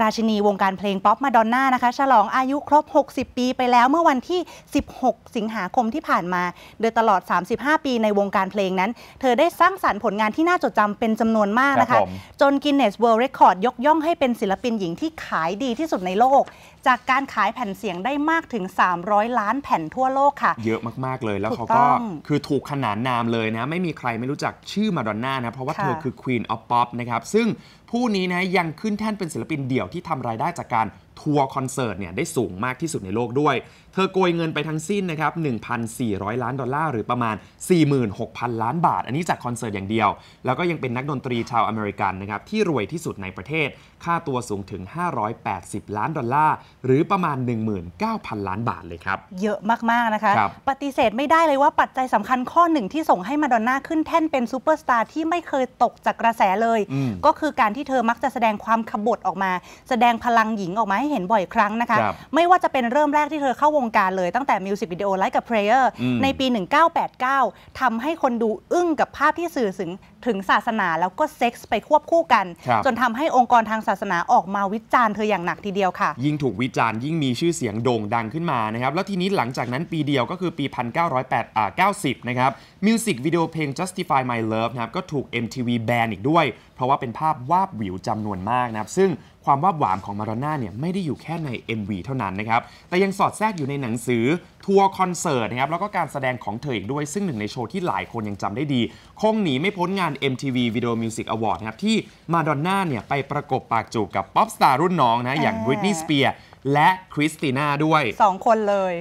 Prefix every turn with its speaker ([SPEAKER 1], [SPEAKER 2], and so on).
[SPEAKER 1] ราชินีวงการเพลงป๊อปมาดอนน่านะคะ ฉลองอายุครบ 60 ปีไปแล้วเมื่อวันที่ 16 สิงหาคมที่ผ่านมาโดยตลอด 35 ปีในวงการเพลงนั้น เธอได้สร้างสารรค์ผลงานที่น่าจดจำเป็นจำนวนมากนะคะ จนกินเนสเวิลด์เรคคอร์ดยกย่องให้เป็นศิลปินหญิงที่ขายดีที่สุดในโลก จากการขายแผ่นเสียงได้มากถึง 300 ล้านแผ่นทั่วโลกค่ะ
[SPEAKER 2] เยอะมากๆเลยแล้วเขาก็คือถูกขนานนามเลยนะไม่มีใครไม่รู้จักชื่อมาดอนน่านะเพราะว่าเธอคือควีนออฟป๊อปนะครับซึ่งผู้นี้นะยังขึ้นแท่นเป็นศิลปินเดี่ยวี่ยวที่ทำรายได้จากการทัวร์คอนเสิร์ตเนี่ยได้สูงมากที่สุดในโลกด้วย เธอโกยเงินไปทั้งสิ้นนะครับ1,400 ล้านดอลลาร์หรือประมาณ 46,000 ล้านบาท อันนี้จากคอนเสิร์ตอย่างเดียว แล้วก็ยังเป็นนักดนตรีชาวอเมริกันนะครับที่รวยที่สุดในประเทศ ค่าตัวสูงถึง 580 ล้านดอลลาร์หรือประมาณ 19,000 ล้านบาทเลยครับ
[SPEAKER 1] เยอะมากๆนะคะ ปฏิเสธไม่ได้เลยว่าปัจจัยสำคัญข้อหนึ่งที่ส่งให้มาดอนน่าขึ้นแท่นเป็นซูเปอร์สตาร์ที่ไม่เคยตกจากกระแสเลย ก็คือการที่เธอมักจะแสดงความขบฏออกมาแสดงพลังหญิงออกมาให้เห็นบ่อยครั้งนะคะ ไม่ว่าจะเป็นเริ่มแรกที่เธอเข้าวงการเลยตั้งแต่มิวสิกวิดีโอไลฟ์กับเพลเยอร์ในปี 1989 ทำให้คนดูอึ้งกับภาพที่สื่อถึง ถึงศาสนาแล้วก็เซ็กซ์ไปควบคู่กัน จนทำให้องค์กรทางศาสนาออกมาวิจารณ์เธออย่างหนักทีเดียวค่ะ
[SPEAKER 2] ยิ่งถูกวิจารณ์ยิ่งมีชื่อเสียงโด่งดังขึ้นมานะครับ แล้วทีนี้หลังจากนั้นปีเดียวก็คือปี1 9อา90นะครับ มิวสิกวิดีโอเพลง Justify My Love นะครับก็ถูก MTV แบนอีกด้วยเพราะว่าเป็นภาพวาบวิวจำนวนมากนะครับซึ่งความวาหวามของมาดอนน่าเนี่ยไม่ได้อยู่แค่ใน MV เท่านั้นนะครับ แต่ยังสอดแทรกอยู่ในหนังสือทัวร์คอนเสิร์ตนะครับแล้วก็การแสดงของเธออีกด้วย ซึ่งหนึ่งในโชว์ที่หลายคนยังจำได้ดี คงหนีไม่พ้นงาน MTV Video Music Award นะครับ ที่มาดอนน่าเนี่ยไปประกบปากจูบกับป๊อปสตาร์รุ่นน้องนะ อย่างบริตนีย์สเปียร์และคริสติน่าด้วย
[SPEAKER 1] 2 คนเลย